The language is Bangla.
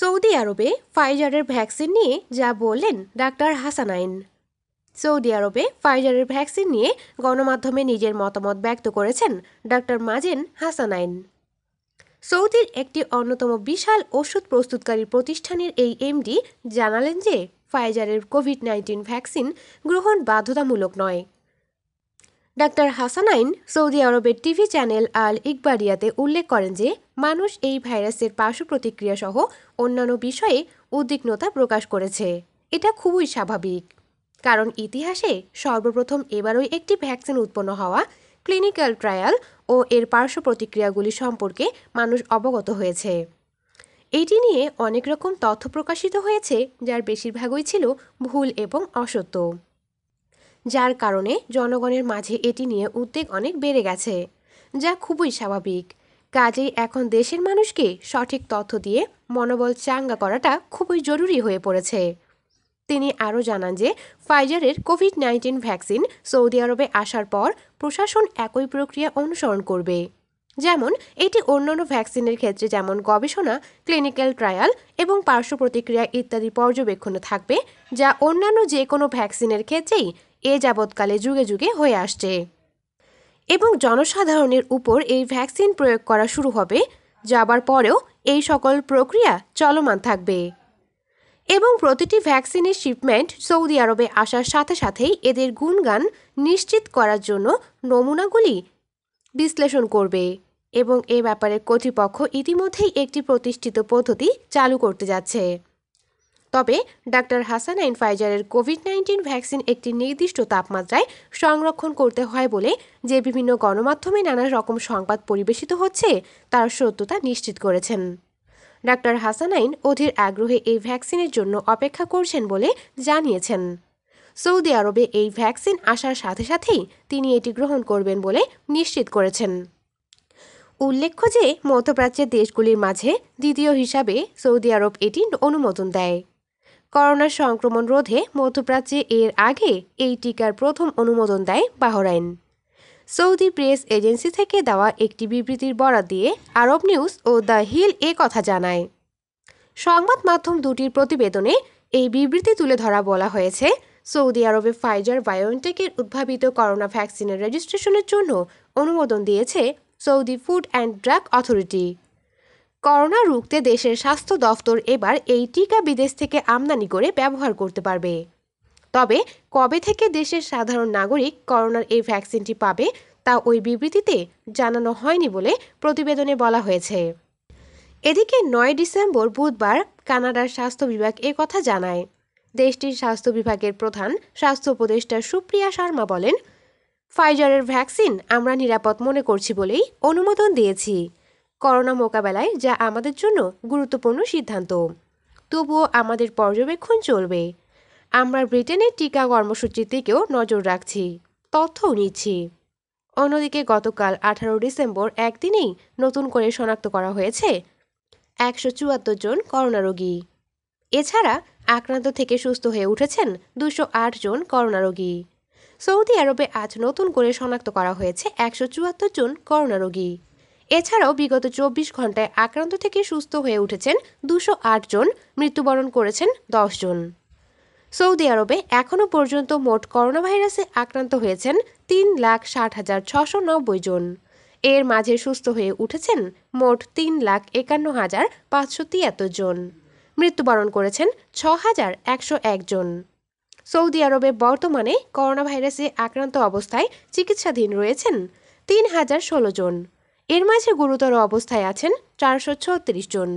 সৌদি আরবে ফাইজারের ভ্যাকসিন নিয়ে যা বললেন ডাক্তার হাসানাইন সৌদি আরবে ফাইজারের ভ্যাকসিন নিয়ে গণমাধ্যমে নিজের মতামত ব্যক্ত করেছেন ডাক্তার মাজেন হাসানাইন সৌদির একটি অন্যতম বিশাল ওষুধ প্রস্তুতকারী প্রতিষ্ঠানের এই এমডি জানালেন যে ফাইজারের কোভিড নাইন্টিন ভ্যাকসিন গ্রহণ বাধ্যতামূলক নয় ডাক্তার হাসানাইন সৌদি আরবের টিভি চ্যানেল আল ইকবারিয়াতে উল্লেখ করেন যে মানুষ এই ভাইরাসের পার্শ্ব প্রতিক্রিয়া সহ অন্যান্য বিষয়ে উদ্বিগ্নতা প্রকাশ করেছে এটা খুবই স্বাভাবিক কারণ ইতিহাসে সর্বপ্রথম এবারই একটি ভ্যাকসিন উৎপন্ন হওয়া ক্লিনিক্যাল ট্রায়াল ও এর পার্শ্ব প্রতিক্রিয়াগুলি সম্পর্কে মানুষ অবগত হয়েছে এটি নিয়ে অনেক রকম তথ্য প্রকাশিত হয়েছে যার বেশিরভাগই ছিল ভুল এবং অসত্য যার কারণে জনগণের মাঝে এটি নিয়ে উদ্বেগ অনেক বেড়ে গেছে যা খুবই স্বাভাবিক কাজেই এখন দেশের মানুষকে সঠিক তথ্য দিয়ে মনোবল চাঙ্গা করাটা খুবই জরুরি হয়ে পড়েছে তিনি আরও জানান যে ফাইজারের কোভিড নাইন্টিন ভ্যাকসিন সৌদি আরবে আসার পর প্রশাসন একই প্রক্রিয়া অনুসরণ করবে যেমন এটি অন্যান্য ভ্যাকসিনের ক্ষেত্রে যেমন গবেষণা ক্লিনিক্যাল ট্রায়াল এবং পার্শ্ব প্রতিক্রিয়া ইত্যাদি পর্যবেক্ষণে থাকবে যা অন্যান্য যে কোনো ভ্যাকসিনের ক্ষেত্রেই এ যাবৎকালে যুগে যুগে হয়ে আসছে এবং জনসাধারণের উপর এই ভ্যাকসিন প্রয়োগ করা শুরু হবে যাবার পরেও এই সকল প্রক্রিয়া চলমান থাকবে এবং প্রতিটি ভ্যাকসিনের শিপমেন্ট সৌদি আরবে আসার সাথে সাথেই এদের গুণগান নিশ্চিত করার জন্য নমুনাগুলি বিশ্লেষণ করবে এবং এ ব্যাপারে কর্তৃপক্ষ ইতিমধ্যেই একটি প্রতিষ্ঠিত পদ্ধতি চালু করতে যাচ্ছে তবে ডাক্তার হাসান ফাইজারের কোভিড নাইন্টিন ভ্যাকসিন একটি নির্দিষ্ট তাপমাত্রায় সংরক্ষণ করতে হয় বলে যে বিভিন্ন গণমাধ্যমে নানা রকম সংবাদ পরিবেশিত হচ্ছে তার সত্যতা নিশ্চিত করেছেন ডাক্তার হাসানাইন অধীর আগ্রহে এই ভ্যাকসিনের জন্য অপেক্ষা করছেন বলে জানিয়েছেন সৌদি আরবে এই ভ্যাকসিন আসার সাথে সাথেই তিনি এটি গ্রহণ করবেন বলে নিশ্চিত করেছেন উল্লেখ্য যে মধ্যপ্রাচ্যের দেশগুলির মাঝে দ্বিতীয় হিসাবে সৌদি আরব এটি অনুমোদন দেয় করোনার সংক্রমণ রোধে মধ্যপ্রাচ্যে এর আগে এই টিকার প্রথম অনুমোদন দেয় বাহরাইন সৌদি প্রেস এজেন্সি থেকে দেওয়া একটি বিবৃতির বরাত দিয়ে আরব নিউজ ও দ্য হিল এ কথা জানায় সংবাদ মাধ্যম দুটির প্রতিবেদনে এই বিবৃতি তুলে ধরা বলা হয়েছে সৌদি আরবে ফাইজার বায়োনটেকের উদ্ভাবিত করোনা ভ্যাকসিনের রেজিস্ট্রেশনের জন্য অনুমোদন দিয়েছে Saudi food and drug authority corona রুখতে দেশের স্বাস্থ্য দফতর এবার এই টিকা বিদেশ থেকে আমদানি করে ব্যবহার করতে পারবে তবে কবে থেকে দেশের সাধারণ নাগরিক করোনার এই ভ্যাকসিনটি পাবে তা ওই বিবৃতিতে জানানো হয়নি বলে প্রতিবেদনে বলা হয়েছে এদিকে নয় ডিসেম্বর বুধবার কানাডার স্বাস্থ্য বিভাগ কথা জানায় দেশটির স্বাস্থ্য বিভাগের প্রধান স্বাস্থ্য উপদেষ্টা সুপ্রিয়া শর্মা বলেন ফাইজারের ভ্যাকসিন আমরা নিরাপদ মনে করছি বলেই অনুমোদন দিয়েছি করোনা মোকাবেলায় যা আমাদের জন্য গুরুত্বপূর্ণ সিদ্ধান্ত তবুও আমাদের পর্যবেক্ষণ চলবে আমরা ব্রিটেনের টিকা কর্মসূচির দিকেও নজর রাখছি তথ্যও নিচ্ছি অন্যদিকে গতকাল আঠারো ডিসেম্বর একদিনেই নতুন করে শনাক্ত করা হয়েছে একশো চুয়াত্তর জন করোনা রোগী এছাড়া আক্রান্ত থেকে সুস্থ হয়ে উঠেছেন দুশো জন করোনা রোগী সৌদি আরবে আজ নতুন করে শনাক্ত করা হয়েছে একশো চুয়াত্তর জন করোনা রোগী এছাড়াও বিগত চব্বিশ ঘন্টায় আক্রান্ত থেকে সুস্থ হয়ে উঠেছেন দুশো জন মৃত্যুবরণ করেছেন দশ জন সৌদি আরবে এখনও পর্যন্ত মোট করোনাভাইরাসে আক্রান্ত হয়েছেন তিন লাখ ষাট হাজার ছশো নব্বই জন এর মাঝে সুস্থ হয়ে উঠেছেন মোট তিন লাখ একান্ন হাজার পাঁচশো তিয়াত্তর জন মৃত্যুবরণ করেছেন ছ হাজার একশো একজন সৌদি আরবে বর্তমানে করোনা ভাইরাসে আক্রান্ত অবস্থায় চিকিৎসাধীন রয়েছেন তিন হাজার ষোলো জন এর মাঝে গুরুতর অবস্থায় আছেন চারশো ছত্রিশ জন